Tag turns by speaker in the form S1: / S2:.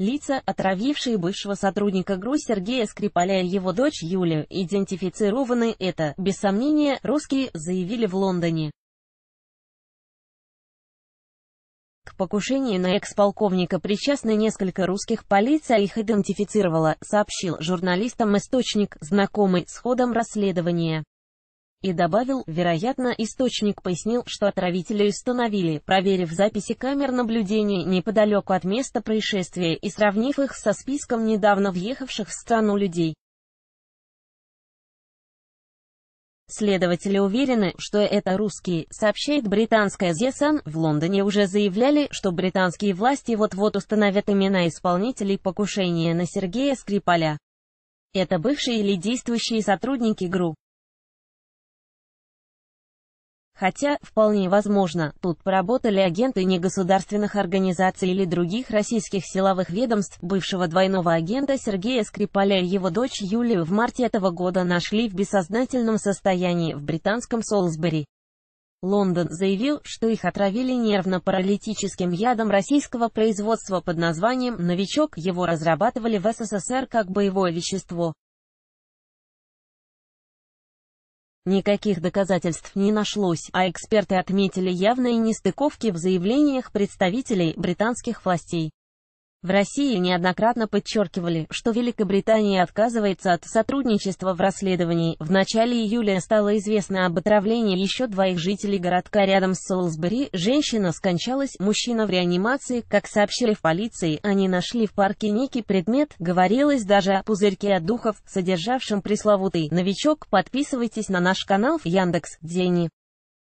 S1: Лица, отравившие бывшего сотрудника ГРУ Сергея Скрипаля и его дочь Юлию, идентифицированы это, без сомнения, русские, заявили в Лондоне. К покушению на экс-полковника причастны несколько русских, полиция их идентифицировала, сообщил журналистам источник, знакомый с ходом расследования и добавил, вероятно, источник пояснил, что отравителя установили, проверив записи камер наблюдения неподалеку от места происшествия и сравнив их со списком недавно въехавших в страну людей. Следователи уверены, что это русские, сообщает британская The Sun. В Лондоне уже заявляли, что британские власти вот-вот установят имена исполнителей покушения на Сергея Скрипаля. Это бывшие или действующие сотрудники ГРУ. Хотя, вполне возможно, тут поработали агенты негосударственных организаций или других российских силовых ведомств. Бывшего двойного агента Сергея Скрипаля и его дочь Юлию в марте этого года нашли в бессознательном состоянии в британском Солсбери. Лондон заявил, что их отравили нервно-паралитическим ядом российского производства под названием «Новичок». Его разрабатывали в СССР как боевое вещество. Никаких доказательств не нашлось, а эксперты отметили явные нестыковки в заявлениях представителей британских властей. В России неоднократно подчеркивали, что Великобритания отказывается от сотрудничества в расследовании. В начале июля стало известно об отравлении еще двоих жителей городка рядом с Солсбери. Женщина скончалась, мужчина в реанимации. Как сообщили в полиции, они нашли в парке некий предмет. Говорилось даже о пузырьке от духов, содержавшем пресловутый новичок. Подписывайтесь на наш канал в Яндекс.Дзене.